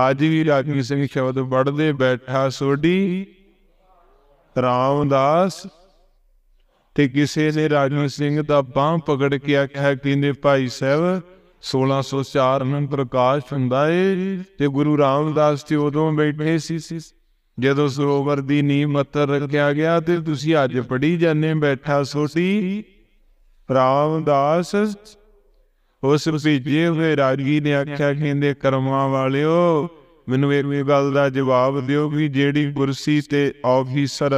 ਅੱਜ ਵੀ ਰਾਜੀ ਸਿੰਘ ਸ਼ਬਦ ਪੜਦੇ ਬੈਠਾ ਸੋਢੀ ਰਾਮਦਾਸ ਤੇ ਕਿਸੇ ਨੇ ਰਾਜਨ ਸਿੰਘ ਦਾ ਬਾਹ ਪਕੜ ਕੇ ਆਖਿਆ ਨੇ ਭਾਈ ਸਾਹਿਬ 1604 ਨੂੰ ਪ੍ਰਕਾਸ਼ ਹੁੰਦਾ ਏ ਤੇ ਗੁਰੂ ਰਾਮਦਾਸ ਤੇ ਉਦੋਂ ਬੈਠੇ ਸੀ ਜਦੋਂ ਸਰੋਵਰ ਦੀ ਨੀਂਹ ਮੱਤਰ ਰੱਖਿਆ ਗਿਆ ਤੇ ਤੁਸੀਂ ਅੱਜ ਪੜੀ ਜਾਂਦੇ ਬੈਠਾ ਸੋਢੀ ਰਾਮਦਾਸ ਉਸ ਜੀ ਹੋਏ ਰਾਗੀ ਨੇ ਆਖਿਆ ਕਹਿੰਦੇ ਕਰਮਾਂ ਵਾਲਿਓ ਮੈਨੂੰ ਇਹ ਗੱਲ ਦਾ ਜਵਾਬ ਦਿਓ ਵੀ ਜਿਹੜੀ ਕੁਰਸੀ ਤੇ ਆਫੀਸਰ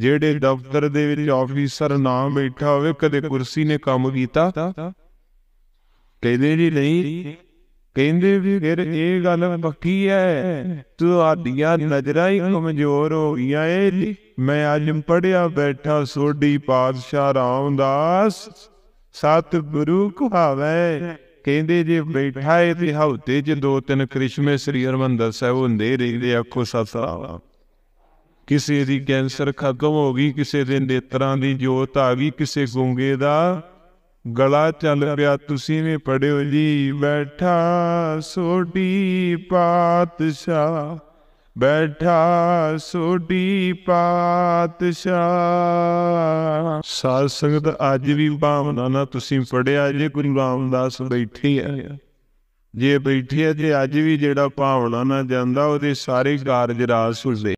ਜਿਹੜੇ ਦਫ਼ਤਰ ਦੇ ਵਿੱਚ ਆਫੀਸਰ ਨਾ ਬੈਠਾ ਹੋਵੇ ਕਦੇ ਕੁਰਸੀ ਨੇ ਕੰਮ ਕੀਤਾ ਕਹਿੰਦੇ ਜੀ ਨਹੀਂ ਕਹਿੰਦੇ ਵੀ ਫਿਰ ਇਹ ਗੱਲ ਪੱਕੀ ਹੈ ਆਦੀਆਂ ਨਜ਼ਰਾਂ ਹੀ ਕਮਜ਼ੋਰ ਹੋ ਗਈਆਂ ਏ ਮੈਂ ਅੱਜ ਪੜਿਆ ਬੈਠਾ ਸੋਢੀ ਪਾਤਸ਼ਾਹ ਰਾਮਦਾਸ ਸਤ ਗੁਰੂ ਕਹਾਵੇ ਕਹਿੰਦੇ ਜੇ ਬੈਠਾ ਏ ਤੇ ਹਉਤੇ ਜੇ ਦੋ ਤਿੰਨ ਕ੍ਰਿਸ਼ਮੇ ਸ੍ਰੀ ਹਰਮੰਦਰ ਸਾਹਿਬ ਹੁੰਦੇ ਰਹਿੰਦੇ ਆਖੋ ਸਤਿ ਕਿਸੇ ਦੀ ਕੈਂਸਰ ਖਤਮ ਹੋ ਗਈ ਕਿਸੇ ਦੇ ਨੇਤਰਾਂ ਦੀ ਜੋਤ ਆ ਗਈ ਕਿਸੇ ਗੁੰਗੇ ਦਾ ਗਲਾ ਚੱਲ ਪਿਆ ਤੁਸੀਂ ਵੀ ਪੜਿਓ ਜੀ ਬੈਠਾ ਸੋਡੀ ਪਾਤਸ਼ਾਹ ਬੈਠਾ ਸੋਢੀ ਪਾਤਸ਼ਾਹ ਸਾਧ ਸੰਗਤ ਅੱਜ ਵੀ ਭਾਵਨਾ ਨਾਲ ਤੁਸੀਂ ਪੜਿਆ ਜੇ ਗੁਰੂ ਰਾਮਦਾਸ ਬੈਠੀ ਹੈ ਜੇ ਬੈਠੀ ਹੈ ਤੇ ਅੱਜ ਵੀ ਜਿਹੜਾ ਭਾਵਨਾ ਨਾਲ ਜਾਂਦਾ ਉਹਦੇ ਸਾਰੇ ਕਾਰਜ ਰਾਸ ਹੁੰਦੇ